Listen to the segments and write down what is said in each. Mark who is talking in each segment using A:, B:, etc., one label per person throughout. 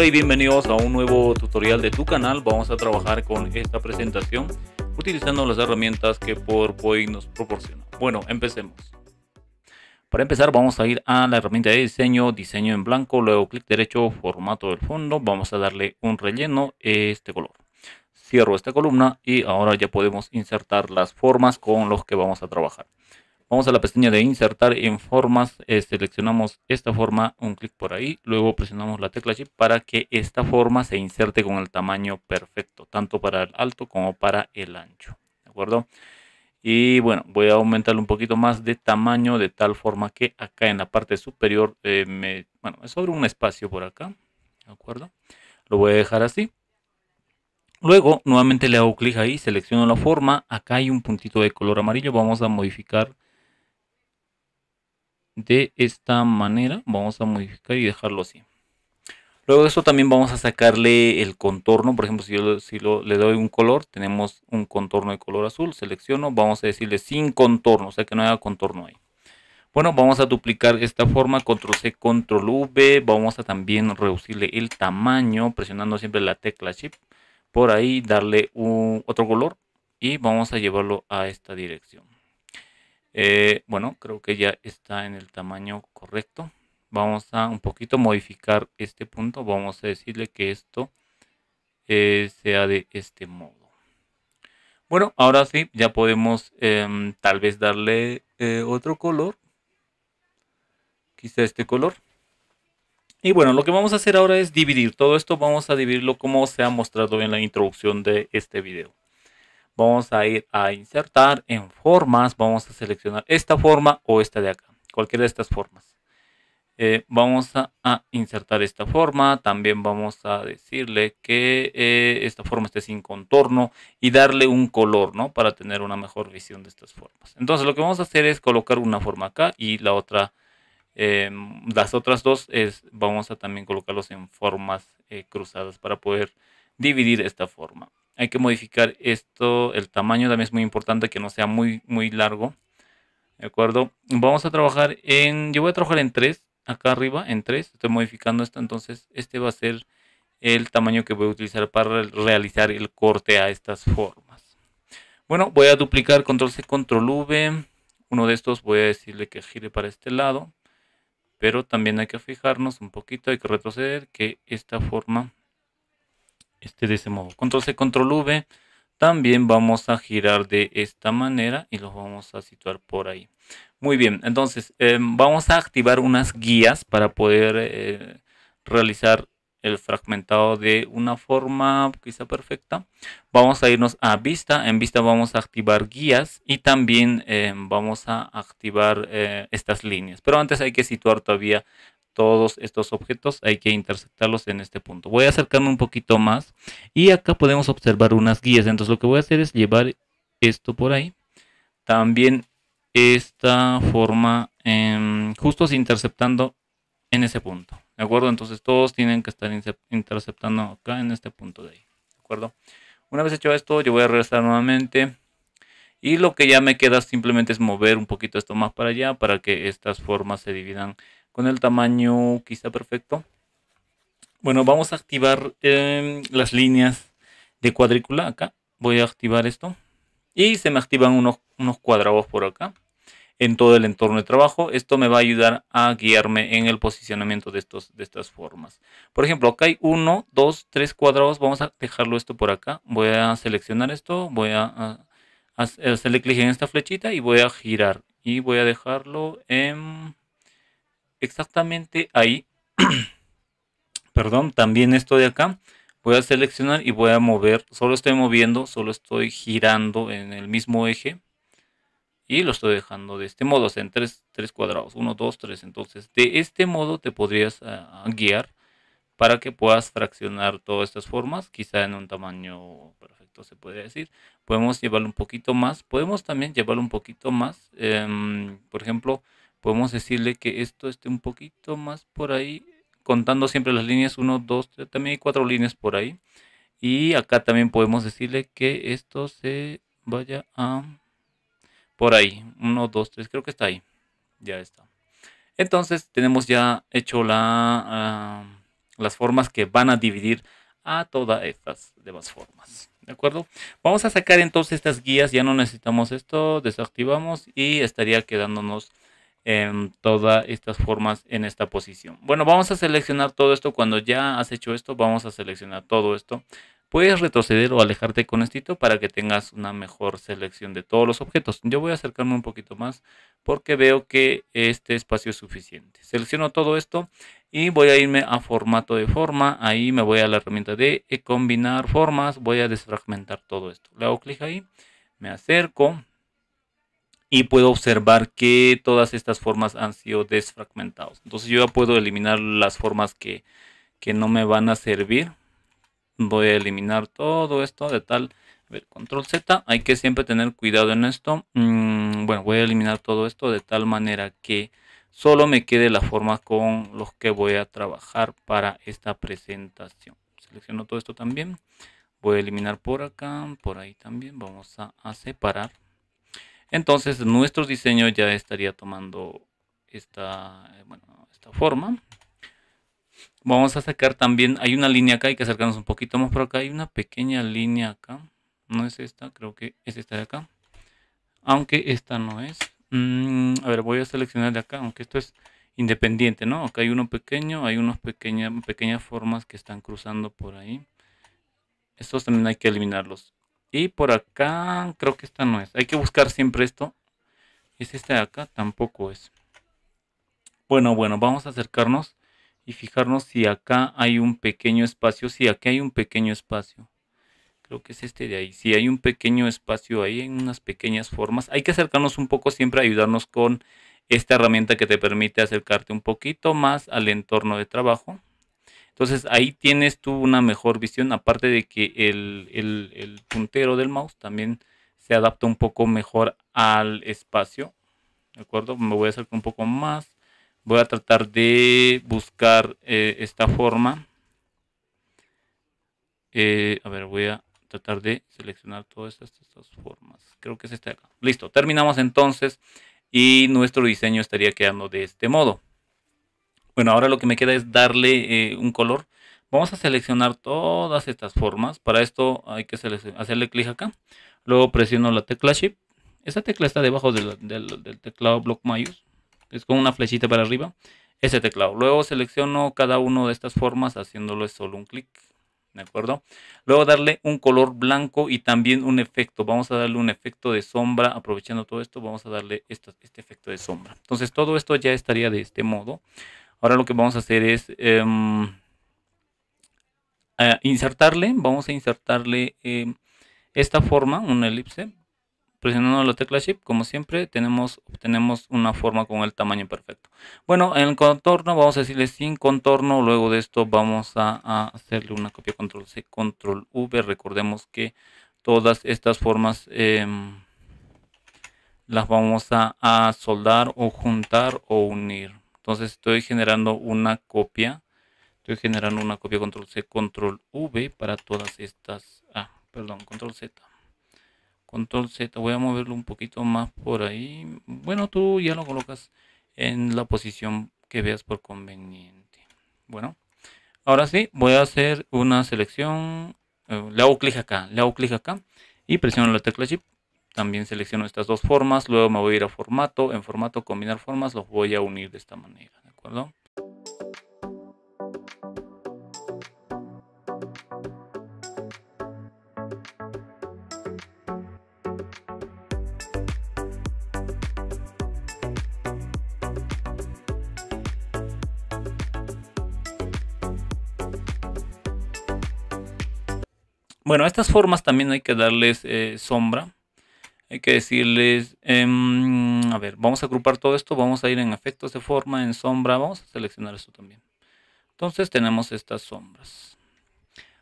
A: Hola y bienvenidos a un nuevo tutorial de tu canal. Vamos a trabajar con esta presentación utilizando las herramientas que PowerPoint nos proporciona. Bueno, empecemos. Para empezar vamos a ir a la herramienta de diseño, diseño en blanco, luego clic derecho, formato del fondo, vamos a darle un relleno, este color. Cierro esta columna y ahora ya podemos insertar las formas con los que vamos a trabajar. Vamos a la pestaña de insertar en formas, eh, seleccionamos esta forma, un clic por ahí, luego presionamos la tecla Shift para que esta forma se inserte con el tamaño perfecto, tanto para el alto como para el ancho, ¿de acuerdo? Y bueno, voy a aumentar un poquito más de tamaño de tal forma que acá en la parte superior, eh, me, bueno, sobre un espacio por acá, ¿de acuerdo? Lo voy a dejar así. Luego, nuevamente le hago clic ahí, selecciono la forma, acá hay un puntito de color amarillo, vamos a modificar de esta manera. Vamos a modificar y dejarlo así. Luego de esto también vamos a sacarle el contorno. Por ejemplo, si yo si le doy un color, tenemos un contorno de color azul. Selecciono, vamos a decirle sin contorno, o sea que no haya contorno ahí. Bueno, vamos a duplicar esta forma, control C, control V. Vamos a también reducirle el tamaño, presionando siempre la tecla Shift. Por ahí darle un, otro color y vamos a llevarlo a esta dirección. Eh, bueno, creo que ya está en el tamaño correcto. Vamos a un poquito modificar este punto. Vamos a decirle que esto eh, sea de este modo. Bueno, ahora sí, ya podemos em, tal vez darle eh, otro color. Quizá este color. Y bueno, lo que vamos a hacer ahora es dividir. Todo esto vamos a dividirlo como se ha mostrado en la introducción de este video. Vamos a ir a insertar en formas. Vamos a seleccionar esta forma o esta de acá. Cualquiera de estas formas. Eh, vamos a, insertar esta forma. También vamos a decirle que eh, esta forma esté sin contorno y darle un color, ¿no? Para tener una mejor visión de estas formas. Entonces lo que vamos a hacer es colocar una forma acá y la otra, em, las otras dos es, vamos a también colocarlos en formas eh, cruzadas para poder dividir esta forma. Hay que modificar esto, el tamaño también es muy importante que no sea muy, muy largo. ¿De acuerdo? Vamos a trabajar en, yo voy a trabajar en 3, acá arriba en 3, estoy modificando esto, entonces este va a ser el tamaño que voy a utilizar para realizar el corte a estas formas. Bueno, voy a duplicar control C, control V. Uno de estos voy a decirle que gire para este lado. Pero también hay que fijarnos un poquito, hay que retroceder que esta forma este de ese modo. Control C, Control V. También vamos a girar de esta manera y los vamos a situar por ahí. Muy bien, entonces em, vamos a activar unas guías para poder eh, realizar el fragmentado de una forma quizá perfecta. Vamos a irnos a vista. En vista vamos a activar guías y también em, vamos a activar eh, estas líneas. Pero antes hay que situar todavía todos estos objetos hay que interceptarlos en este punto. Voy a acercarme un poquito más y acá podemos observar unas guías. Entonces lo que voy a hacer es llevar esto por ahí. También esta forma em, justo interceptando en ese punto. ¿De acuerdo? Entonces todos tienen que estar interceptando acá en este punto de ahí. ¿De acuerdo? Una vez hecho esto yo voy a regresar nuevamente. Y lo que ya me queda simplemente es mover un poquito esto más para allá para que estas formas se dividan con el tamaño quizá perfecto. Bueno, vamos a activar em, las líneas de cuadrícula acá. Voy a activar esto. Y se me activan unos, cuadrados por acá en todo el entorno de trabajo. Esto me va a ayudar a guiarme en el posicionamiento de, estos, de estas formas. Por ejemplo, acá hay uno, dos, tres cuadrados. Vamos a dejarlo esto por acá. Voy a seleccionar esto. Voy a, a hacerle clic en esta flechita y voy a girar. Y voy a dejarlo en exactamente ahí. Perdón, también esto de acá. Voy a seleccionar y voy a mover. Solo estoy moviendo, solo estoy girando en el mismo eje. Y lo estoy dejando de este modo, o sea, en tres, tres cuadrados. uno, dos, tres. Entonces, de este modo te podrías ah, ah, guiar para que puedas fraccionar todas estas formas, quizá en un tamaño perfecto se puede decir. Podemos llevarlo un poquito más, podemos también llevarlo un poquito más, em, por ejemplo, podemos decirle que esto esté un poquito más por ahí, contando siempre las líneas 1, 2, 3, también hay cuatro líneas por ahí. Y acá también podemos decirle que esto se vaya a por ahí, 1, 2, 3, creo que está ahí, ya está. Entonces tenemos ya hecho la, ah, las formas que van a dividir a todas estas demás formas. ¿De acuerdo? Vamos a sacar entonces estas guías, ya no necesitamos esto, desactivamos y estaría quedándonos en todas estas formas en esta posición. Bueno, vamos a seleccionar todo esto. Cuando ya has hecho esto, vamos a seleccionar todo esto. Puedes retroceder o alejarte con esto para que tengas una mejor selección de todos los objetos. Yo voy a acercarme un poquito más porque veo que este espacio es suficiente. Selecciono todo esto y voy a irme a formato de forma. Ahí me voy a la herramienta de combinar formas. Voy a desfragmentar todo esto. Le hago clic ahí, me acerco, y puedo observar que todas estas formas han sido desfragmentadas. Entonces yo ya puedo eliminar las formas que, no me van a servir. Voy a eliminar todo esto de tal... A ver, control Z, hay que siempre tener cuidado en esto. Mm, bueno, voy a eliminar todo esto de tal manera que solo me quede la forma con los que voy a trabajar para esta presentación. Selecciono todo esto también. Voy a eliminar por acá, por ahí también. Vamos a separar. Entonces nuestro diseño ya estaría tomando esta, eh, bueno, esta forma. Vamos a sacar también, hay una línea acá, hay que acercarnos un poquito más por acá. Hay una pequeña línea acá. No es esta, creo que es esta de acá. Aunque esta no es. Mm, a ver, voy a seleccionar de acá, aunque esto es independiente, ¿no? Acá hay uno pequeño, hay unas pequeñas formas que están cruzando por ahí. Estos también hay que eliminarlos. Y por acá, creo que esta no es. Hay que buscar siempre esto. Es esta de acá, tampoco es. Bueno, bueno, vamos a acercarnos y fijarnos si acá hay un pequeño espacio. Si sí, aquí hay un pequeño espacio. Creo que es este de ahí. Si sí, hay un pequeño espacio ahí, en unas pequeñas formas. Hay que acercarnos un poco siempre, ayudarnos con esta herramienta que te permite acercarte un poquito más al entorno de trabajo. Entonces ahí tienes tú una mejor visión, aparte de que el, puntero del mouse también se adapta un poco mejor al espacio. ¿De acuerdo? Me voy a acercar un poco más. Voy a tratar de buscar eh, esta forma. Eh, a ver, voy a tratar de seleccionar todas estas, estas, formas. Creo que es esta de acá. Listo, terminamos entonces y nuestro diseño estaría quedando de este modo. Bueno, ahora lo que me queda es darle eh, un color. Vamos a seleccionar todas estas formas. Para esto hay que hacerle clic acá. Luego presiono la tecla Shift. Esa tecla está debajo del, teclado Block Mayus. Es con una flechita para arriba. Ese teclado. Luego selecciono cada una de estas formas haciéndolo solo un clic. ¿De acuerdo? Luego darle un color blanco y también un efecto. Vamos a darle un efecto de sombra. Aprovechando todo esto, vamos a darle este efecto de sombra. Entonces todo esto ya estaría de este modo. Ahora lo que vamos a hacer es em, insertarle, vamos a insertarle em, esta forma, una elipse. Presionando la tecla Shift, como siempre, tenemos, obtenemos una forma con el tamaño perfecto. Bueno, en el contorno vamos a decirle sin contorno. Luego de esto vamos a, hacerle una copia control C, control V. Recordemos que todas estas formas em, las vamos a, a soldar o juntar o unir. Entonces estoy generando una copia. Estoy generando una copia control C, control V para todas estas. Ah, perdón, control Z. Control Z, voy a moverlo un poquito más por ahí. Bueno, tú ya lo colocas en la posición que veas por conveniente. Bueno, ahora sí, voy a hacer una selección. Eh, le hago clic acá, le hago clic acá y presiono la tecla Shift también selecciono estas dos formas, luego me voy a ir a formato, en formato combinar formas los voy a unir de esta manera, ¿de acuerdo? Bueno, a estas formas también hay que darles eh, sombra hay que decirles, em, a ver, vamos a agrupar todo esto, vamos a ir en efectos de forma, en sombra, vamos a seleccionar esto también. Entonces tenemos estas sombras.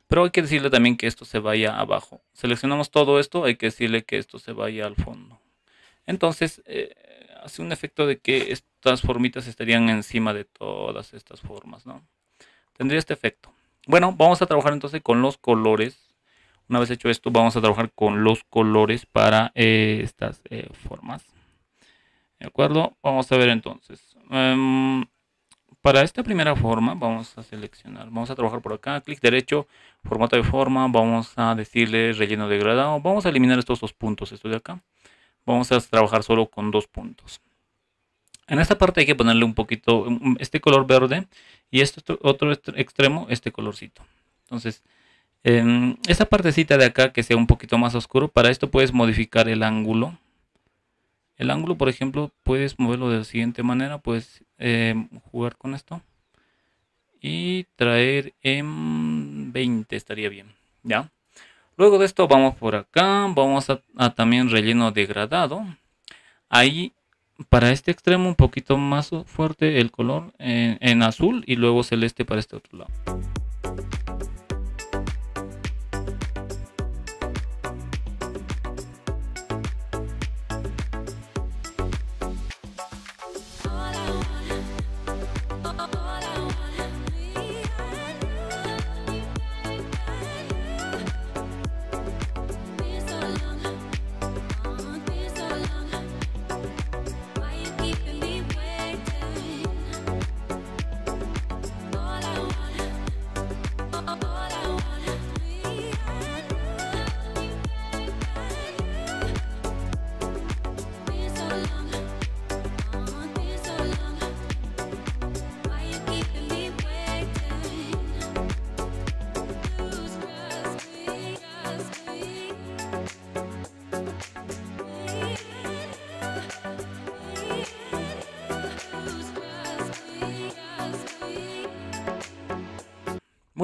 A: Pero hay que decirle también que esto se vaya abajo. Seleccionamos todo esto, hay que decirle que esto se vaya al fondo. Entonces, eh, hace un efecto de que estas formitas estarían encima de todas estas formas, ¿no? Tendría este efecto. Bueno, vamos a trabajar entonces con los colores una vez hecho esto, vamos a trabajar con los colores para eh, estas eh, formas. ¿De acuerdo? Vamos a ver entonces. Em, para esta primera forma vamos a seleccionar, vamos a trabajar por acá, clic derecho, formato de forma, vamos a decirle relleno degradado, vamos a eliminar estos dos puntos, esto de acá. Vamos a trabajar solo con dos puntos. En esta parte hay que ponerle un poquito, este color verde y este otro extremo, este colorcito. Entonces, Em, esa esta partecita de acá que sea un poquito más oscuro, para esto puedes modificar el ángulo. El ángulo, por ejemplo, puedes moverlo de la siguiente manera, puedes em, jugar con esto. Y traer en 20 estaría bien, ¿ya? Luego de esto vamos por acá, vamos a, también relleno degradado. Ahí para este extremo un poquito más fuerte el color eh, en azul y luego celeste para este otro lado.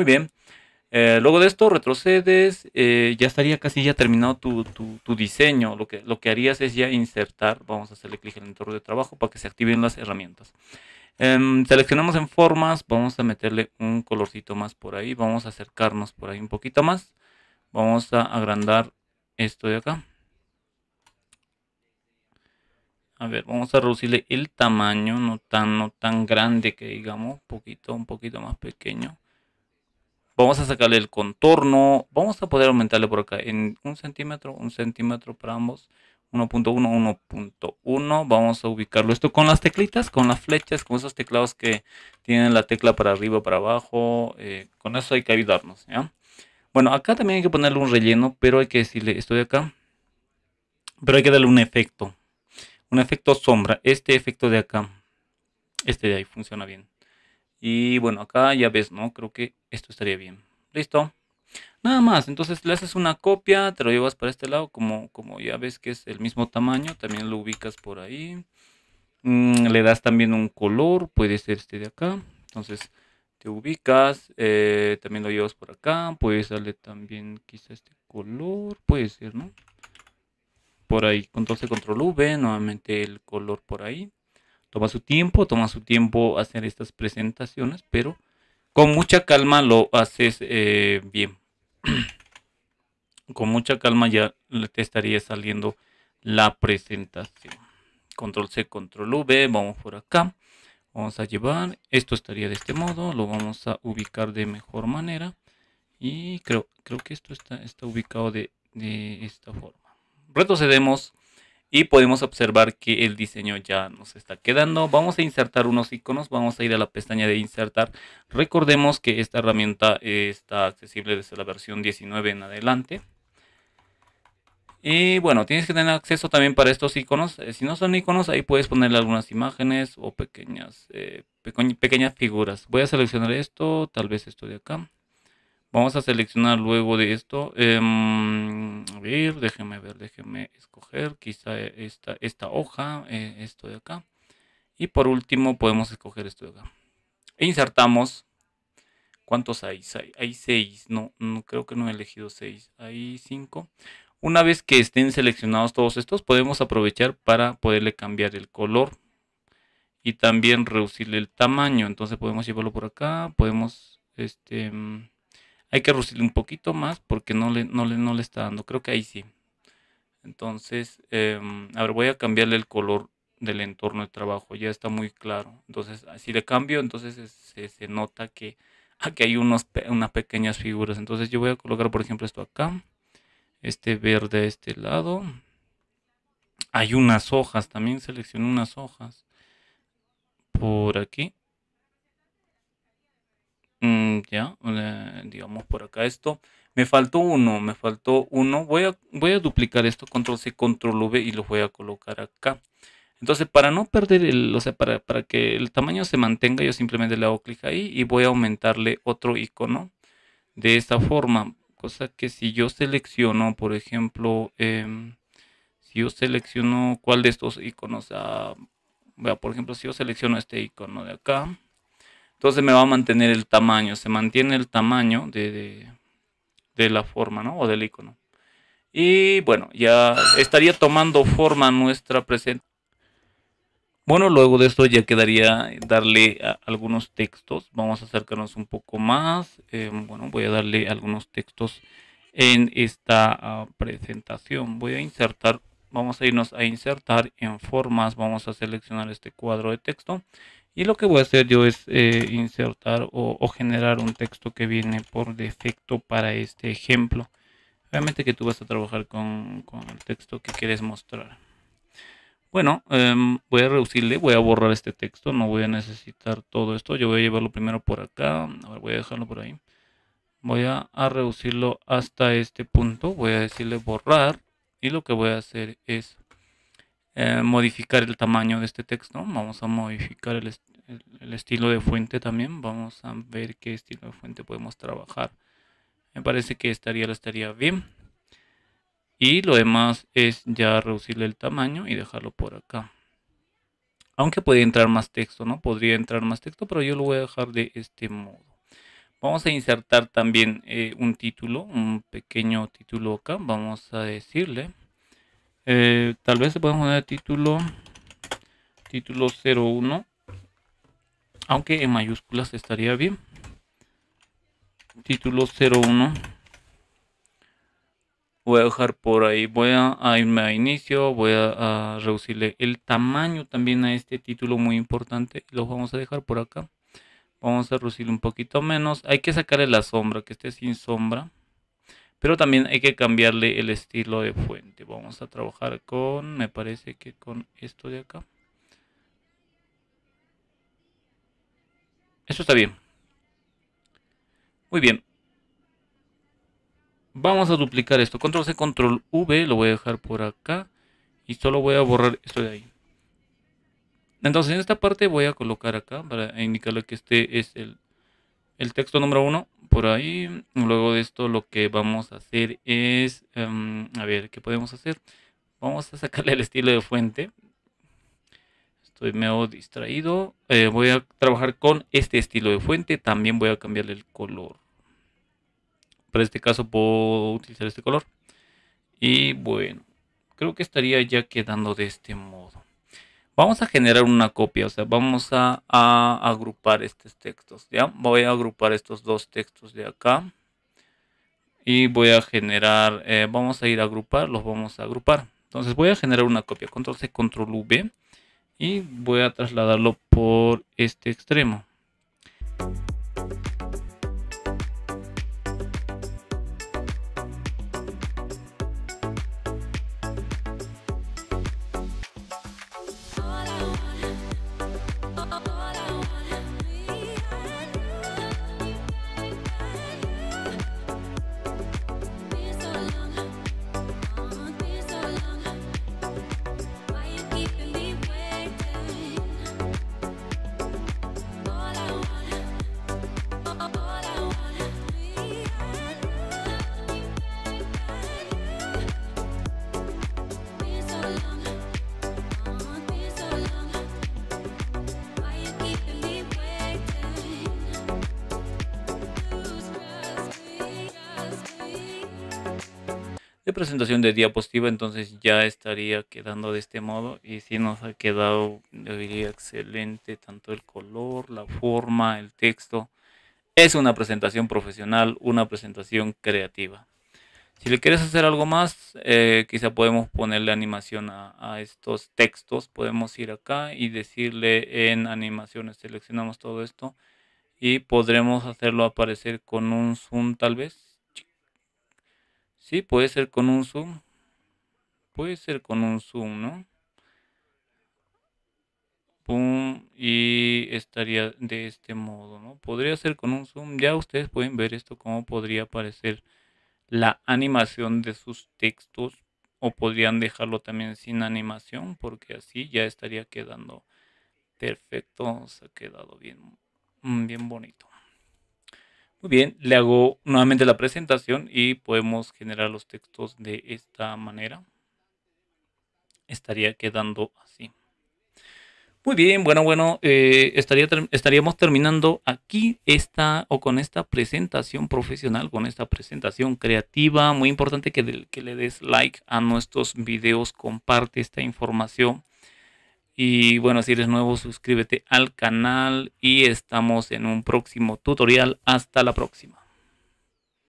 A: bien. Eh, luego de esto retrocedes, eh, ya estaría casi ya terminado tu, diseño. Lo que, lo que harías es ya insertar, vamos a hacerle clic en el entorno de trabajo para que se activen las herramientas. Em, seleccionamos en formas, vamos a meterle un colorcito más por ahí, vamos a acercarnos por ahí un poquito más. Vamos a agrandar esto de acá. A ver, vamos a reducirle el tamaño, no tan, no tan grande que digamos, poquito, un poquito más pequeño. Vamos a sacarle el contorno. Vamos a poder aumentarle por acá en un centímetro, un centímetro para ambos. 1.1, 1.1. Vamos a ubicarlo esto con las teclitas, con las flechas, con esos teclados que tienen la tecla para arriba, para abajo. Eh, con eso hay que ayudarnos. Bueno, acá también hay que ponerle un relleno, pero hay que decirle esto de acá. Pero hay que darle un efecto. Un efecto sombra. Este efecto de acá. Este de ahí funciona bien. Y bueno, acá ya ves, ¿no? Creo que esto estaría bien. Listo. Nada más, entonces le haces una copia, te lo llevas para este lado, como, como ya ves que es el mismo tamaño, también lo ubicas por ahí. Mm, le das también un color, puede ser este de acá. Entonces te ubicas, eh, también lo llevas por acá, puedes darle también quizá este color, puede ser, ¿no? Por ahí, control C, control V, nuevamente el color por ahí toma su tiempo, toma su tiempo hacer estas presentaciones, pero con mucha calma lo haces eh, bien. con mucha calma ya te estaría saliendo la presentación. Control C, control V, vamos por acá. Vamos a llevar, esto estaría de este modo, lo vamos a ubicar de mejor manera. Y creo, creo que esto está, está ubicado de, de esta forma. Retrocedemos y podemos observar que el diseño ya nos está quedando. Vamos a insertar unos iconos, vamos a ir a la pestaña de insertar. Recordemos que esta herramienta está accesible desde la versión 19 en adelante. Y bueno, tienes que tener acceso también para estos iconos. Eh, si no son iconos, ahí puedes ponerle algunas imágenes o eh, pequeñas, pequeñas figuras. Voy a seleccionar esto, tal vez esto de acá. Vamos a seleccionar luego de esto. Em, a ver, déjeme ver, déjeme escoger quizá esta, esta hoja, eh, esto de acá. Y por último podemos escoger esto de acá. E insertamos. ¿Cuántos hay? Hay seis, No, no, creo que no he elegido seis, Hay cinco. Una vez que estén seleccionados todos estos, podemos aprovechar para poderle cambiar el color. Y también reducirle el tamaño. Entonces podemos llevarlo por acá. Podemos... este em, hay que reducirle un poquito más porque no le, no le, no le está dando. Creo que ahí sí. Entonces, em, a ver, voy a cambiarle el color del entorno de trabajo. Ya está muy claro. Entonces, ah, si le cambio, entonces se, nota que aquí ah, hay unas pequeñas figuras. Entonces, yo voy a colocar, por ejemplo, esto acá. Este verde a este lado. Hay unas hojas, también Selecciono unas hojas. Por aquí. Mm, ya, eh, digamos por acá esto. Me faltó uno, me faltó uno. Voy a, voy a duplicar esto, control C, control V y lo voy a colocar acá. Entonces, para no perder el, o sea, para, para que el tamaño se mantenga, yo simplemente le hago clic ahí y voy a aumentarle otro icono de esta forma. Cosa que si yo selecciono, por ejemplo, em, si yo selecciono cuál de estos iconos, ah, a por ejemplo, si yo selecciono este icono de acá, entonces me va a mantener el tamaño, se mantiene el tamaño de, de, la forma, ¿no? O del icono. Y bueno, ya estaría tomando forma nuestra presentación. Bueno, luego de esto ya quedaría darle algunos textos. Vamos a acercarnos un poco más. Eh, bueno, voy a darle algunos textos en esta ah, presentación. Voy a insertar, vamos a irnos a insertar en formas. Vamos a seleccionar este cuadro de texto y lo que voy a hacer yo es eh, insertar o, generar un texto que viene por defecto para este ejemplo obviamente que tú vas a trabajar con, el texto que quieres mostrar bueno em, voy a reducirle voy a borrar este texto no voy a necesitar todo esto yo voy a llevarlo primero por acá voy a dejarlo por ahí voy a reducirlo hasta este punto voy a decirle borrar y lo que voy a hacer es eh, modificar el tamaño de este texto. Vamos a modificar el, estilo de fuente también. Vamos a ver qué estilo de fuente podemos trabajar. Me parece que estaría, estaría bien. Y lo demás es ya reducirle el tamaño y dejarlo por acá. Aunque puede entrar más texto, ¿no? Podría entrar más texto, pero yo lo voy a dejar de este modo. Vamos a insertar también eh, un título, un pequeño título acá. Vamos a decirle eh, tal vez se puede poner título título 01 aunque en mayúsculas estaría bien título 01 voy a dejar por ahí voy a, irme a inicio voy a, reducirle el tamaño también a este título muy importante lo vamos a dejar por acá vamos a reducir un poquito menos hay que sacarle la sombra que esté sin sombra pero también hay que cambiarle el estilo de fuente. Vamos a trabajar con, me parece que con esto de acá. Eso está bien. Muy bien. Vamos a duplicar esto. Control C, Control V. Lo voy a dejar por acá. Y solo voy a borrar esto de ahí. Entonces en esta parte voy a colocar acá para indicarle que este es el el texto número uno por ahí. Luego de esto lo que vamos a hacer es, em, a ver, ¿qué podemos hacer? Vamos a sacarle el estilo de fuente. Estoy medio distraído. Eh, voy a trabajar con este estilo de fuente. También voy a cambiarle el color. Para este caso puedo utilizar este color. Y bueno, creo que estaría ya quedando de este modo. Vamos a generar una copia, o sea, vamos a, agrupar estos textos, ¿ya? Voy a agrupar estos dos textos de acá. Y voy a generar, eh, vamos a ir a agrupar, los vamos a agrupar. Entonces voy a generar una copia, control C, control V. Y voy a trasladarlo por este extremo. presentación de diapositiva entonces ya estaría quedando de este modo y si nos ha quedado, yo diría, excelente, tanto el color, la forma, el texto. Es una presentación profesional, una presentación creativa. Si le quieres hacer algo más, eh, quizá podemos ponerle animación a, estos textos. Podemos ir acá y decirle en animaciones, seleccionamos todo esto y podremos hacerlo aparecer con un zoom tal vez. Sí, puede ser con un zoom. Puede ser con un zoom, ¿no? y estaría de este modo, ¿no? Podría ser con un zoom. Ya ustedes pueden ver esto, cómo podría aparecer la animación de sus textos. O podrían dejarlo también sin animación, porque así ya estaría quedando perfecto. Se ha quedado bien, bien bonito. Muy bien, le hago nuevamente la presentación y podemos generar los textos de esta manera. Estaría quedando así. Muy bien, bueno, bueno, eh, estaríamos terminando aquí esta o con esta presentación profesional, con esta presentación creativa. Muy importante que le des like a nuestros videos, comparte esta información y bueno, si eres nuevo, suscríbete al canal y estamos en un próximo tutorial. Hasta la próxima.